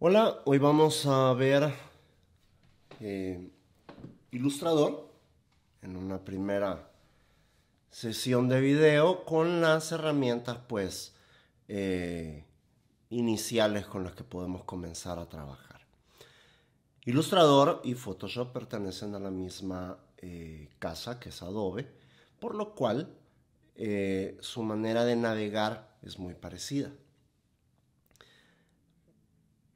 Hola, hoy vamos a ver eh, Ilustrador en una primera sesión de video con las herramientas pues eh, iniciales con las que podemos comenzar a trabajar. Ilustrador y Photoshop pertenecen a la misma eh, casa que es Adobe, por lo cual su manera de navegar es muy parecida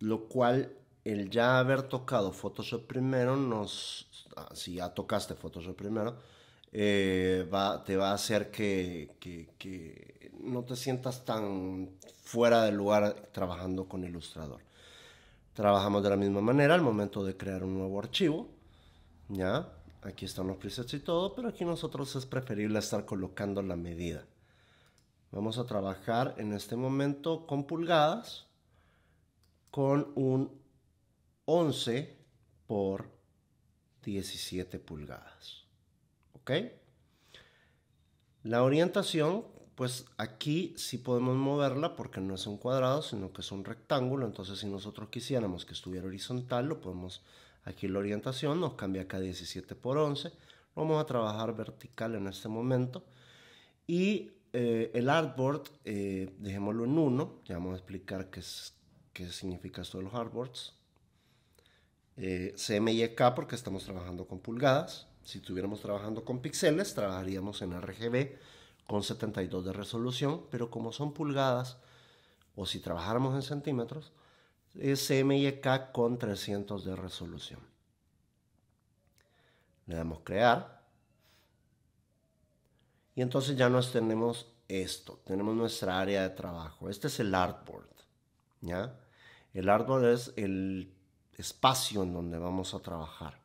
lo cual el ya haber tocado Photoshop primero nos, ah, si ya tocaste Photoshop primero, eh, te va a hacer que, no te sientas tan fuera de lugar trabajando con Illustrator. Trabajamos de la misma manera al momento de crear un nuevo archivo, ¿ya? Aquí están los presets y todo, pero aquí nosotros es preferible estar colocando la medida. Vamos a trabajar en este momento con pulgadas con un 11 por 17 pulgadas. ¿Ok? La orientación, pues aquí sí podemos moverla porque no es un cuadrado, sino que es un rectángulo. Entonces si nosotros quisiéramos que estuviera horizontal, lo podemos... Aquí la orientación nos cambia acá 17 por 11. Vamos a trabajar vertical en este momento. Y eh, el artboard, eh, dejémoslo en 1. Ya vamos a explicar qué es, qué significa esto de los hardboards. Eh, CMYK porque estamos trabajando con pulgadas. Si estuviéramos trabajando con píxeles, trabajaríamos en RGB con 72 de resolución, pero como son pulgadas, o si trabajáramos en centímetros, es CMYK con 300 de resolución. Le damos crear. Y entonces ya nos tenemos esto, tenemos nuestra área de trabajo. Este es el artboard. El árbol es el espacio en donde vamos a trabajar.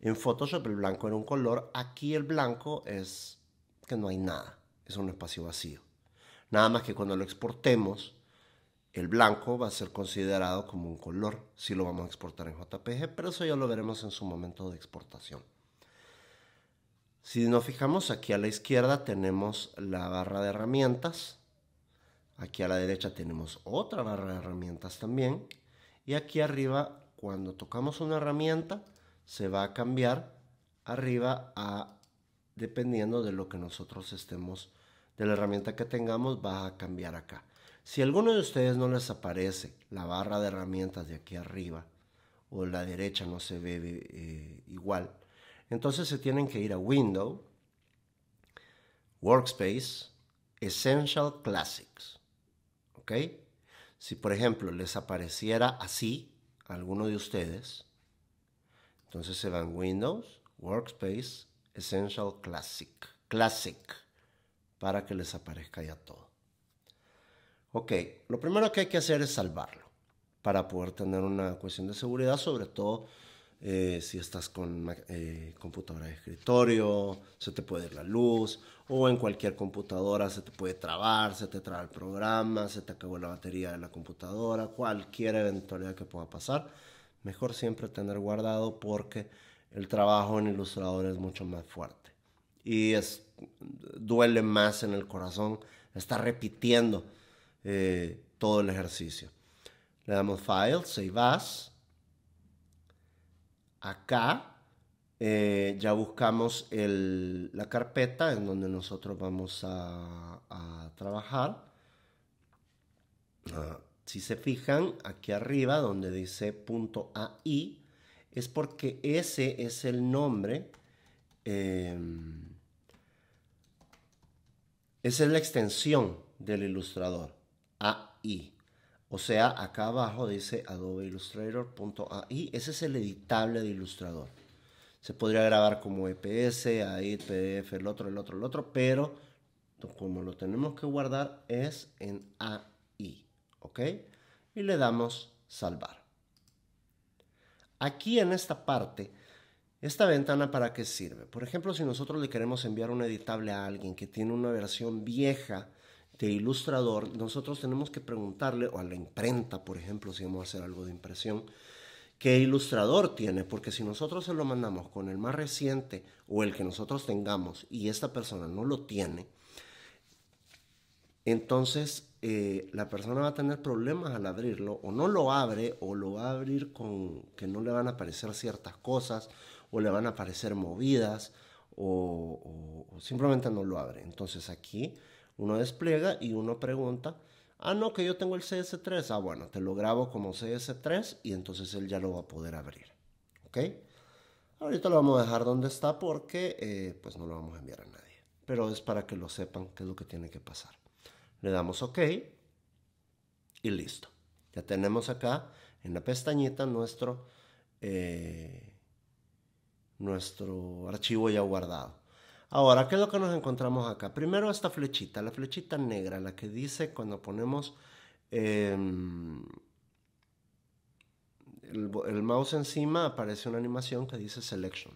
En Photoshop el blanco era un color, aquí el blanco es que no hay nada, es un espacio vacío. Nada más que cuando lo exportemos, el blanco va a ser considerado como un color si lo vamos a exportar en JPG, pero eso ya lo veremos en su momento de exportación. Si nos fijamos aquí a la izquierda tenemos la barra de herramientas, Aquí a la derecha tenemos otra barra de herramientas también. Y aquí arriba, cuando tocamos una herramienta, se va a cambiar arriba a, dependiendo de lo que nosotros estemos, de la herramienta que tengamos, va a cambiar acá. Si a alguno de ustedes no les aparece la barra de herramientas de aquí arriba, o la derecha no se ve eh, igual, entonces se tienen que ir a Window, Workspace, Essential Classics. ¿ok? Si por ejemplo les apareciera así a alguno de ustedes, entonces se van Windows, Workspace, Essential Classic, Classic, para que les aparezca ya todo. Ok, lo primero que hay que hacer es salvarlo para poder tener una cuestión de seguridad, sobre todo eh, si estás con eh, computadora de escritorio, se te puede ir la luz, o en cualquier computadora se te puede trabar, se te traba el programa, se te acabó la batería de la computadora, cualquier eventualidad que pueda pasar, mejor siempre tener guardado porque el trabajo en ilustrador es mucho más fuerte y es, duele más en el corazón estar repitiendo eh, todo el ejercicio. Le damos File, Save As, Acá eh, ya buscamos la carpeta en donde nosotros vamos a, trabajar. Ah, si se fijan, aquí arriba donde dice .ai, es porque ese es el nombre, em, esa es la extensión del ilustrador, AI. O sea, acá abajo dice Adobe Illustrator.ai. Ese es el editable de Illustrator. Se podría grabar como EPS, ahí PDF, el otro, el otro, el otro, pero como lo tenemos que guardar es en AI, ¿ok? Y le damos salvar. Aquí en esta parte, esta ventana para qué sirve? Por ejemplo, si nosotros le queremos enviar un editable a alguien que tiene una versión vieja de ilustrador, nosotros tenemos que preguntarle, o a la imprenta, por ejemplo, si vamos a hacer algo de impresión, qué ilustrador tiene, porque si nosotros se lo mandamos con el más reciente o el que nosotros tengamos y esta persona no lo tiene, entonces eh, la persona va a tener problemas al abrirlo o no lo abre o lo va a abrir con que no le van a aparecer ciertas cosas o le van a aparecer movidas o simplemente no lo abre. Entonces aquí uno despliega y uno pregunta, ah, no, que yo tengo el CS3. Ah, bueno, te lo grabo como CS3 y entonces él ya lo va a poder abrir. ¿Ok? Ahorita lo vamos a dejar donde está porque eh, pues no lo vamos a enviar a nadie. Pero es para que lo sepan qué es lo que tiene que pasar. Le damos OK y listo. Ya tenemos acá en la pestañita nuestro, eh, nuestro archivo ya guardado. Ahora, ¿qué es lo que nos encontramos acá? Primero esta flechita, la flechita negra, la que dice cuando ponemos em, el, mouse encima aparece una animación que dice Selection.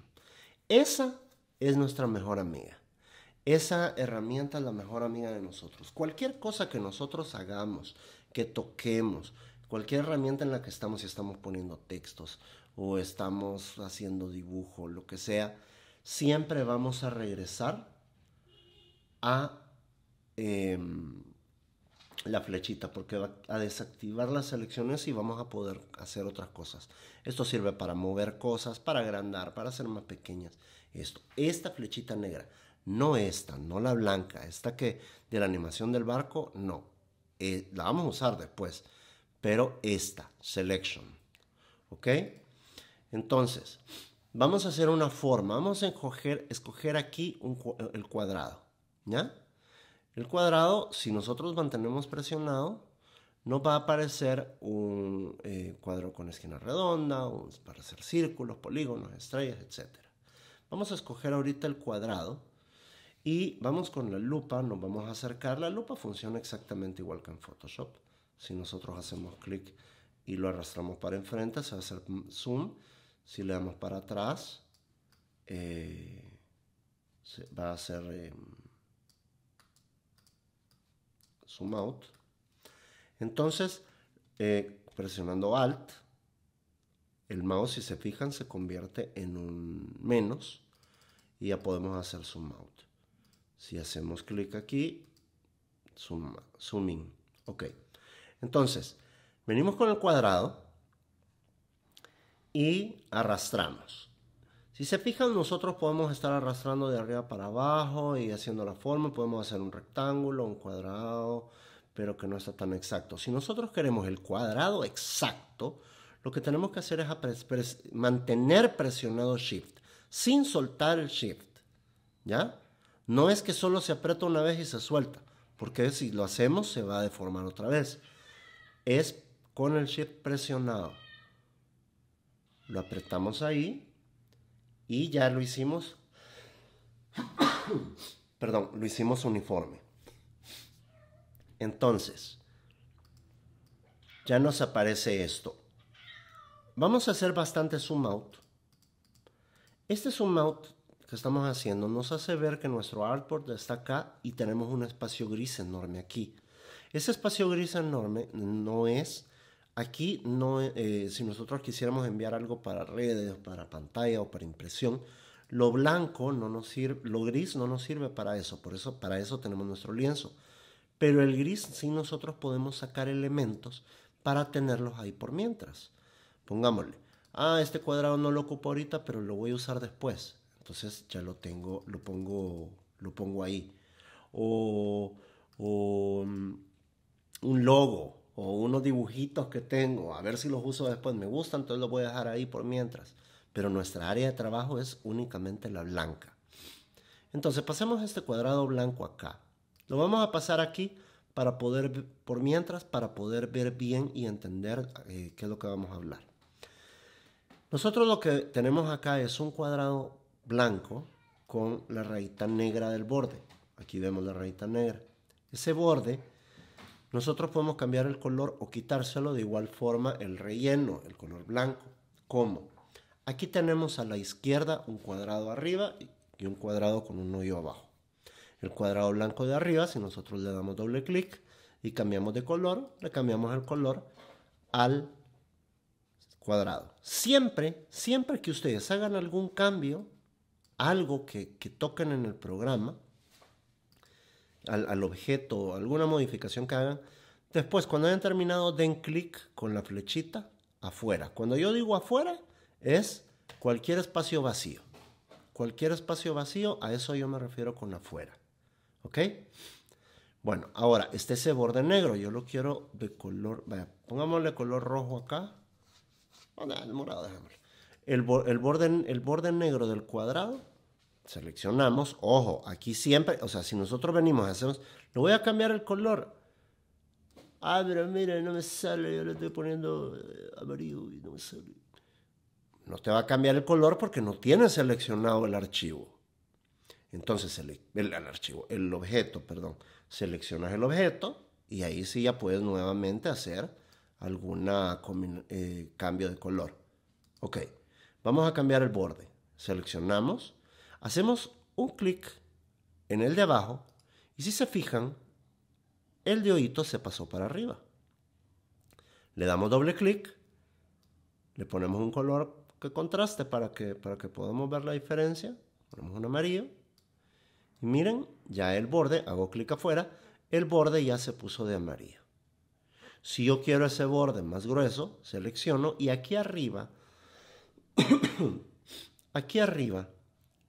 Esa es nuestra mejor amiga. Esa herramienta es la mejor amiga de nosotros. Cualquier cosa que nosotros hagamos, que toquemos, cualquier herramienta en la que estamos, si estamos poniendo textos o estamos haciendo dibujo, lo que sea, siempre vamos a regresar a em, la flechita porque va a desactivar las selecciones y vamos a poder hacer otras cosas. Esto sirve para mover cosas, para agrandar, para hacer más pequeñas. Esto, esta flechita negra, no esta, no la blanca, esta que de la animación del barco, no. Eh, la vamos a usar después, pero esta, selection. ¿Ok? Entonces, Vamos a hacer una forma, vamos a escoger, aquí el cuadrado, ¿ya? El cuadrado, si nosotros mantenemos presionado, nos va a aparecer un eh, cuadro con esquina redonda, para hacer círculos, polígonos, estrellas, etc. Vamos a escoger ahorita el cuadrado y vamos con la lupa, nos vamos a acercar. La lupa funciona exactamente igual que en Photoshop. Si nosotros hacemos clic y lo arrastramos para enfrente, se va a hacer zoom si le damos para atrás, eh, va a ser em, zoom out. Entonces, eh, presionando Alt, el mouse, si se fijan, se convierte en un menos y ya podemos hacer zoom out. Si hacemos clic aquí, zoom, zoom Ok. Entonces, venimos con el cuadrado y arrastramos. Si se fijan, nosotros podemos estar arrastrando de arriba para abajo y haciendo la forma. Podemos hacer un rectángulo, un cuadrado, pero que no está tan exacto. Si nosotros queremos el cuadrado exacto, lo que tenemos que hacer es mantener presionado Shift, sin soltar el Shift. ¿Ya? No es que solo se aprieta una vez y se suelta, porque si lo hacemos se va a deformar otra vez. Es con el Shift presionado lo apretamos ahí y ya lo hicimos, perdón, lo hicimos uniforme. Entonces, ya nos aparece esto. Vamos a hacer bastante zoom out. Este zoom out que estamos haciendo nos hace ver que nuestro artboard está acá y tenemos un espacio gris enorme aquí. Ese espacio gris enorme no es Aquí no, eh, si nosotros quisiéramos enviar algo para redes, para pantalla o para impresión, lo blanco no nos sirve, lo gris no nos sirve para eso, por eso para eso tenemos nuestro lienzo. Pero el gris sí nosotros podemos sacar elementos para tenerlos ahí por mientras. Pongámosle, ah, este cuadrado no lo ocupo ahorita, pero lo voy a usar después. Entonces ya lo tengo, lo pongo, lo pongo ahí. O, mm, un logo, o unos dibujitos que tengo, a ver si los uso después, me gustan, entonces los voy a dejar ahí por mientras. Pero nuestra área de trabajo es únicamente la blanca. Entonces pasemos este cuadrado blanco acá. Lo vamos a pasar aquí para poder, por mientras, para poder ver bien y entender eh, qué es lo que vamos a hablar. Nosotros lo que tenemos acá es un cuadrado blanco con la rayita negra del borde. Aquí vemos la rayita negra. Ese borde nosotros podemos cambiar el color o quitárselo de igual forma el relleno, el color blanco. ¿Cómo? Aquí tenemos a la izquierda un cuadrado arriba y un cuadrado con un hoyo abajo. El cuadrado blanco de arriba, si nosotros le damos doble clic y cambiamos de color, le cambiamos el color al cuadrado. Siempre, siempre que ustedes hagan algún cambio, algo que, que toquen en el programa, al, al objeto, alguna modificación que hagan. Después, cuando hayan terminado, den clic con la flechita afuera. Cuando yo digo afuera, es cualquier espacio vacío. Cualquier espacio vacío, a eso yo me refiero con afuera. ¿Ok? Bueno, ahora, este ese borde negro, yo lo quiero de color, pongámosle color rojo acá. Ah, morado, el, borde, el borde negro del cuadrado seleccionamos, ojo, aquí siempre, o sea, si nosotros venimos y hacemos, lo voy a cambiar el color. Ah, pero mira, no me sale, yo le estoy poniendo eh, amarillo y no me sale. No te va a cambiar el color porque no tienes seleccionado el archivo. Entonces, el, el, archivo, el objeto, perdón. Seleccionas el objeto y ahí sí ya puedes nuevamente hacer alguna eh, cambio de color. Ok, vamos a cambiar el borde. Seleccionamos Hacemos un clic en el de abajo y si se fijan, el de oído se pasó para arriba. Le damos doble clic, le ponemos un color que contraste para que, para que podamos ver la diferencia. Ponemos un amarillo. Y miren, ya el borde, hago clic afuera, el borde ya se puso de amarillo. Si yo quiero ese borde más grueso, selecciono y aquí arriba, aquí arriba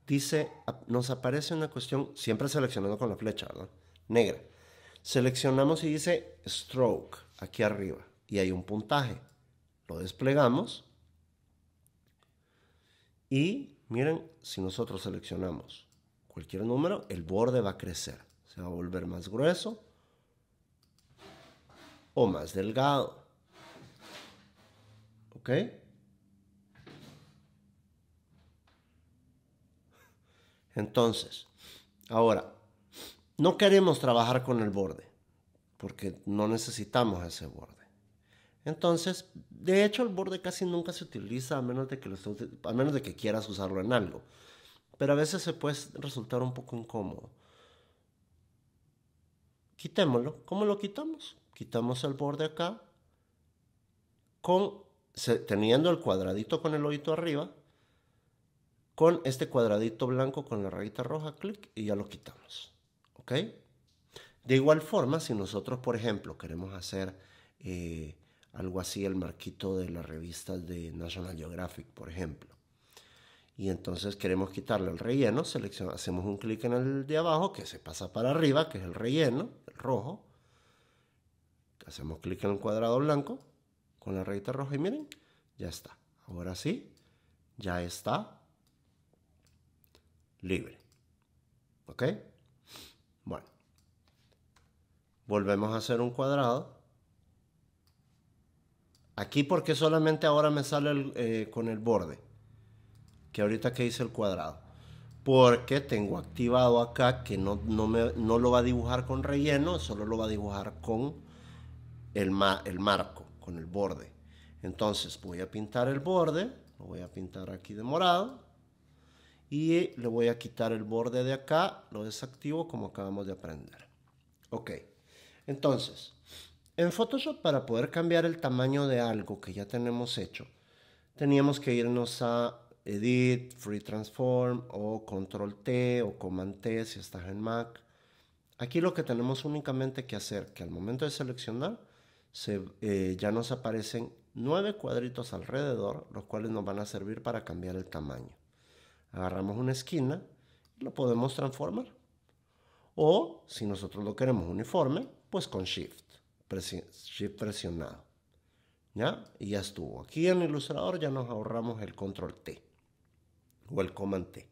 dice, nos aparece una cuestión, siempre seleccionando con la flecha, Negra. Seleccionamos y dice stroke aquí arriba y hay un puntaje. Lo desplegamos y miren, si nosotros seleccionamos cualquier número, el borde va a crecer. Se va a volver más grueso o más delgado. ¿Ok? Entonces, ahora, no queremos trabajar con el borde, porque no necesitamos ese borde. Entonces, de hecho, el borde casi nunca se utiliza a menos de que, menos de que quieras usarlo en algo. Pero a veces se puede resultar un poco incómodo. Quitémoslo. ¿Cómo lo quitamos? Quitamos el borde acá, con, teniendo el cuadradito con el oído arriba, con este cuadradito blanco con la rayita roja, clic, y ya lo quitamos. ¿Ok? De igual forma, si nosotros, por ejemplo, queremos hacer eh, algo así, el marquito de la revista de National Geographic, por ejemplo, y entonces queremos quitarle el relleno, hacemos un clic en el de abajo que se pasa para arriba, que es el relleno, el rojo, hacemos clic en el cuadrado blanco con la rayita roja y miren, ya está. Ahora sí, ya está libre. ¿Ok? Bueno. Volvemos a hacer un cuadrado. Aquí porque solamente ahora me sale eh, con el borde. Que ahorita que hice el cuadrado. Porque tengo activado acá que no, lo va a dibujar con relleno, solo lo va a dibujar con el, el marco, con el borde. Entonces voy a pintar el borde, lo voy a pintar aquí de morado y le voy a quitar el borde de acá, lo desactivo como acabamos de aprender. Ok, entonces, en Photoshop para poder cambiar el tamaño de algo que ya tenemos hecho, teníamos que irnos a Edit, Free Transform o Control T o Command T si estás en Mac. Aquí lo que tenemos únicamente que hacer, que al momento de seleccionar, eh, ya nos aparecen nueve cuadritos alrededor, los cuales nos van a servir para cambiar el tamaño agarramos una esquina y lo podemos transformar. O si nosotros lo queremos uniforme, pues con Shift, Shift presionado. ¿Ya? Y ya estuvo. Aquí en el ilustrador ya nos ahorramos el control T o el command T.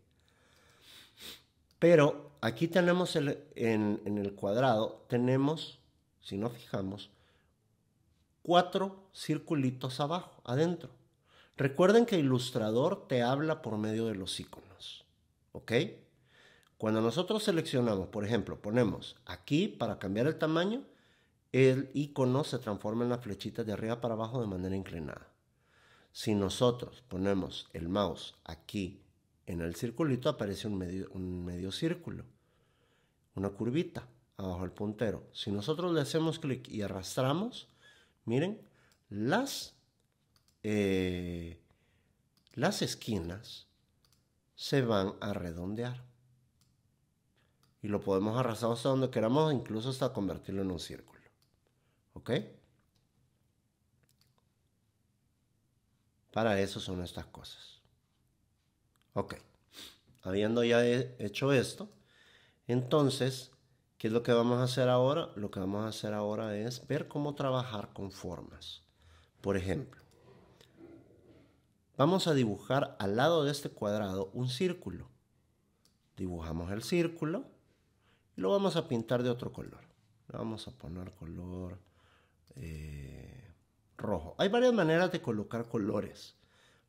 Pero aquí tenemos en el cuadrado, tenemos, si nos fijamos, cuatro circulitos abajo, adentro. Recuerden que Ilustrador te habla por medio de los iconos, ¿ok? Cuando nosotros seleccionamos, por ejemplo, ponemos aquí para cambiar el tamaño, el icono se transforma en la flechita de arriba para abajo de manera inclinada. Si nosotros ponemos el mouse aquí en el circulito, aparece un medio, un medio círculo, una curvita abajo del puntero. Si nosotros le hacemos clic y arrastramos, miren, las eh, las esquinas se van a redondear. Y lo podemos arrastrar hasta donde queramos, incluso hasta convertirlo en un círculo. ¿Ok? Para eso son estas cosas. Ok. Habiendo ya hecho esto, entonces, ¿qué es lo que vamos a hacer ahora? Lo que vamos a hacer ahora es ver cómo trabajar con formas. Por ejemplo, Vamos a dibujar al lado de este cuadrado un círculo. Dibujamos el círculo y lo vamos a pintar de otro color. vamos a poner color eh, rojo. Hay varias maneras de colocar colores.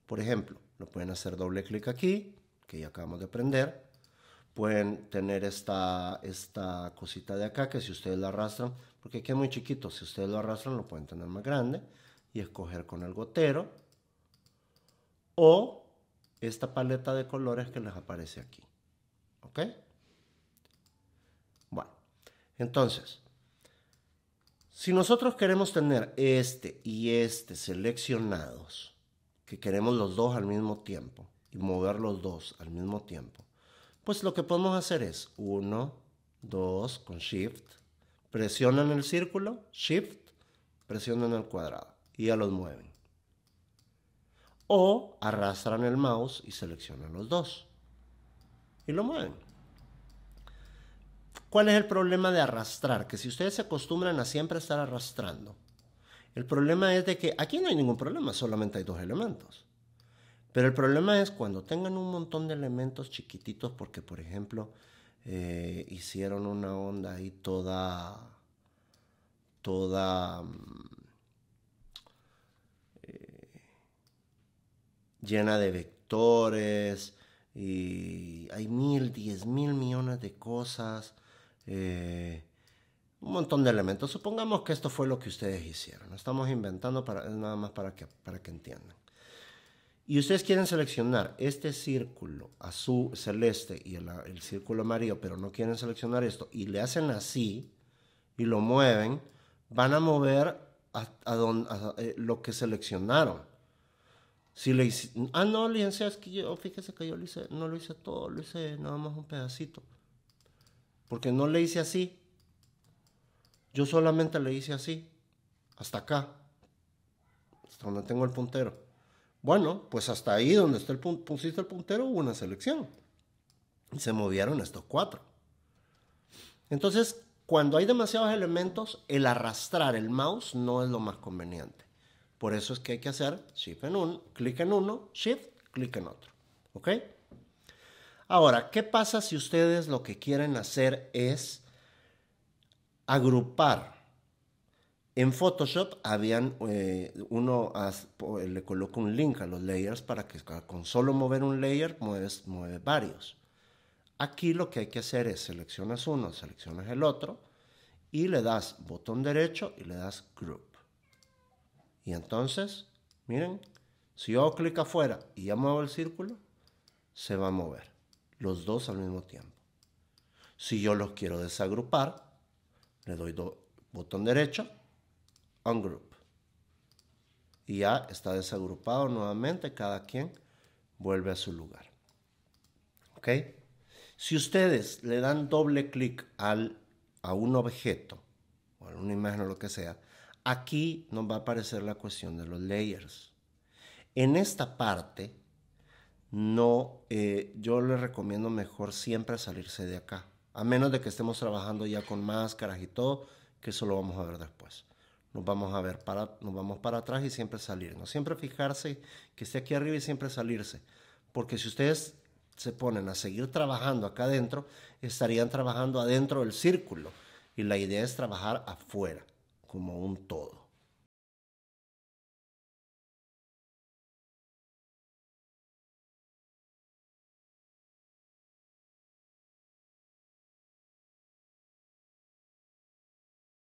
Por ejemplo, lo pueden hacer doble clic aquí, que ya acabamos de aprender. Pueden tener esta, esta cosita de acá, que si ustedes la arrastran, porque aquí es muy chiquito, si ustedes lo arrastran lo pueden tener más grande. Y escoger con el gotero o esta paleta de colores que les aparece aquí. ¿Ok? Bueno, entonces, si nosotros queremos tener este y este seleccionados, que queremos los dos al mismo tiempo y mover los dos al mismo tiempo, pues lo que podemos hacer es Uno. 2 con Shift, presionan el círculo, Shift, presionan el cuadrado y ya los mueven. O arrastran el mouse y seleccionan los dos. Y lo mueven. ¿Cuál es el problema de arrastrar? Que si ustedes se acostumbran a siempre estar arrastrando, el problema es de que aquí no hay ningún problema, solamente hay dos elementos. Pero el problema es cuando tengan un montón de elementos chiquititos, porque por ejemplo eh, hicieron una onda ahí toda, toda mm, llena de vectores y hay mil, diez mil millones de cosas, eh, un montón de elementos. Supongamos que esto fue lo que ustedes hicieron, estamos inventando para, nada más para que, para que entiendan. Y ustedes quieren seleccionar este círculo azul celeste y el, círculo amarillo, pero no quieren seleccionar esto, y le hacen así y lo mueven, van a mover eh, lo que seleccionaron. Si le hice, ah, no, es que yo, fíjese que yo hice, no lo hice todo, lo hice nada más un pedacito. Porque no le hice así. Yo solamente le hice así, hasta acá, hasta donde tengo el puntero. Bueno, pues hasta ahí donde está el pusiste el puntero hubo una selección. Y se movieron estos cuatro. Entonces, cuando hay demasiados elementos, el arrastrar el mouse no es lo más conveniente. Por eso es que hay que hacer shift en uno, clic en uno, shift, clic en otro. ¿Ok? Ahora, ¿qué pasa si ustedes lo que quieren hacer es agrupar? En Photoshop habían, eh, uno le coloca un link a los layers para que con solo mover un layer mueves, mueve varios. Aquí lo que hay que hacer es seleccionas uno, seleccionas el otro y le das botón derecho y le das group. Y entonces, miren, si yo hago clic afuera y ya muevo el círculo, se va a mover los dos al mismo tiempo. Si yo los quiero desagrupar, le doy botón derecho, ungroup. Y ya está desagrupado nuevamente, cada quien vuelve a su lugar. ¿Ok? Si ustedes le dan doble clic a un objeto, o a una imagen o lo que sea, Aquí nos va a aparecer la cuestión de los layers. En esta parte, no, eh, yo les recomiendo mejor siempre salirse de acá, a menos de que estemos trabajando ya con máscaras y todo, que eso lo vamos a ver después. Nos vamos a ver para, nos vamos para atrás y siempre no siempre fijarse que esté aquí arriba y siempre salirse, porque si ustedes se ponen a seguir trabajando acá adentro, estarían trabajando adentro del círculo y la idea es trabajar afuera como un todo.